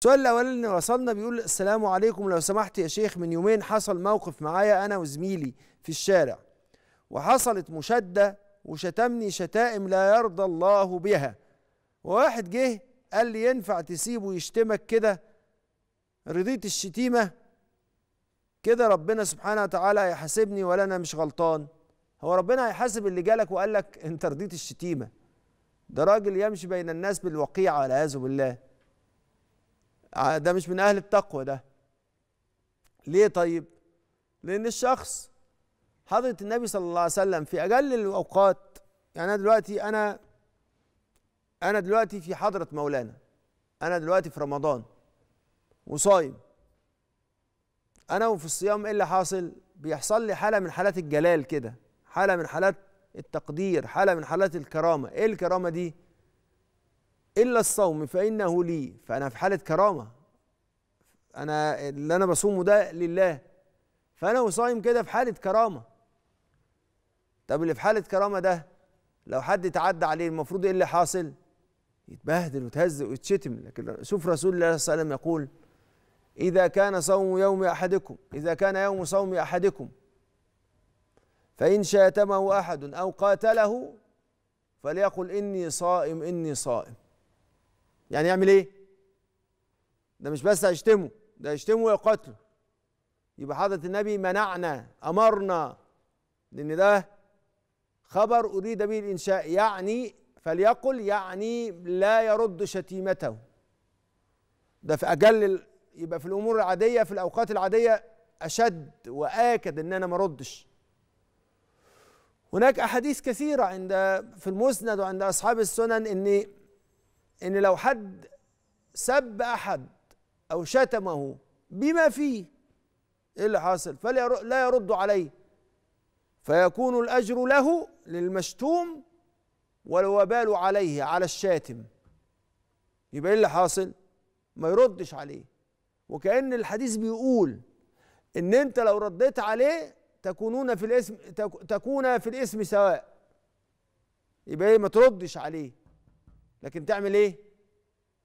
السؤال الاولاني اللي وصلنا بيقول السلام عليكم لو سمحت يا شيخ من يومين حصل موقف معايا انا وزميلي في الشارع وحصلت مشاده وشتمني شتائم لا يرضى الله بها وواحد جه قال لي ينفع تسيبه يشتمك كده رضيت الشتيمه كده ربنا سبحانه وتعالى هيحاسبني ولا انا مش غلطان هو ربنا هيحاسب اللي جالك وقال لك انت رضيت الشتيمه ده راجل يمشي بين الناس بالوقيعه والعياذ بالله آه، ده مش من اهل التقوى ده ليه طيب لان الشخص حضرة النبي صلى الله عليه وسلم في اجل الاوقات يعني انا دلوقتي انا انا دلوقتي في حضرة مولانا انا دلوقتي في رمضان وصايم انا وفي الصيام ايه اللي حاصل بيحصل لي حالة من حالات الجلال كده حالة من حالات التقدير حالة من حالات الكرامة ايه الكرامة دي الا الصوم فانه لي فانا في حاله كرامه انا اللي انا بصومه ده لله فانا وصايم كده في حاله كرامه طب اللي في حاله كرامه ده لو حد تعدى عليه المفروض ايه اللي حاصل يتبهدل ويتهزق ويتشتم لكن شوف رسول الله صلى الله عليه وسلم يقول اذا كان صوم يوم احدكم اذا كان يوم صوم احدكم فان شاتمه احد او قاتله فليقل اني صائم اني صائم يعني يعمل ايه ده مش بس هيشتمه ده يشتمه ويقتله يبقى حضرة النبي منعنا أمرنا لأن ده خبر أريد به الإنشاء يعني فليقل يعني لا يرد شتيمته ده في أجل يبقى في الأمور العادية في الأوقات العادية أشد وآكد إن أنا ما أردش هناك أحاديث كثيرة عند في المسند وعند أصحاب السنن إن ان لو حد سب احد او شتمه بما فيه ايه اللي حاصل فلا لا يرد عليه فيكون الاجر له للمشتوم والوبال عليه على الشاتم يبقى ايه اللي حاصل ما يردش عليه وكأن الحديث بيقول ان انت لو رديت عليه تكونون في الاسم تكون في الاسم سواء يبقى ايه ما تردش عليه لكن تعمل ايه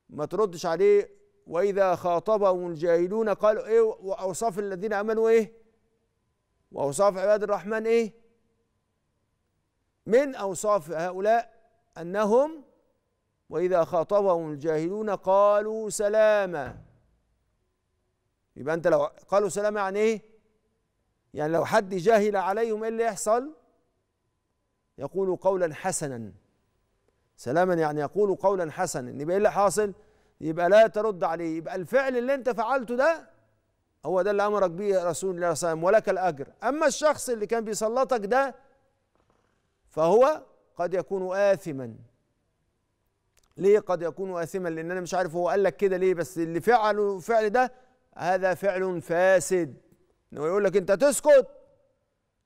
ما تردش عليه واذا خاطبهم الجاهلون قالوا ايه واوصاف الذين امنوا ايه واوصاف عباد الرحمن ايه من اوصاف هؤلاء انهم واذا خاطبهم الجاهلون قالوا سلاما يبقى انت لو قالوا سلاما يعني ايه يعني لو حد جاهل عليهم ايه اللي يحصل يقول قولا حسنا سلاما يعني يقول قولا حسنا يبقى ايه اللي حاصل؟ يبقى لا ترد عليه يبقى الفعل اللي انت فعلته ده هو ده اللي امرك به رسول الله صلى الله عليه وسلم ولك الاجر اما الشخص اللي كان بيسلطك ده فهو قد يكون آثما ليه قد يكون آثما لأن أنا مش عارف هو قال لك كده ليه بس اللي فعله فعل ده هذا فعل فاسد إنه يقول لك أنت تسكت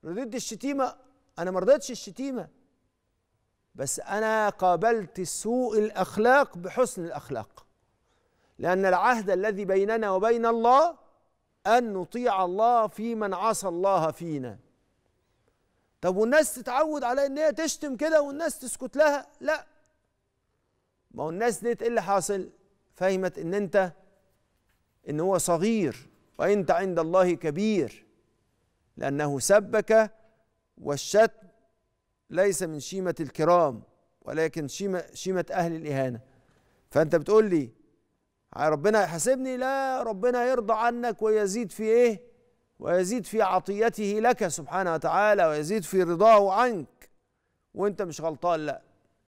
رديت الشتيمة أنا ما رضيتش الشتيمة بس أنا قابلت سوء الأخلاق بحسن الأخلاق لأن العهد الذي بيننا وبين الله أن نطيع الله في من عصى الله فينا طب والناس تتعود على ان هي تشتم كده والناس تسكت لها لا ما هو الناس ديت ايه اللي حاصل فهمت ان انت ان هو صغير وانت عند الله كبير لانه سبك والشتم ليس من شيمة الكرام ولكن شيمة, شيمة أهل الإهانة فأنت بتقول لي ربنا يحاسبني لا ربنا يرضى عنك ويزيد في إيه ويزيد في عطيته لك سبحانه وتعالى ويزيد في رضاه عنك وانت مش غلطان لا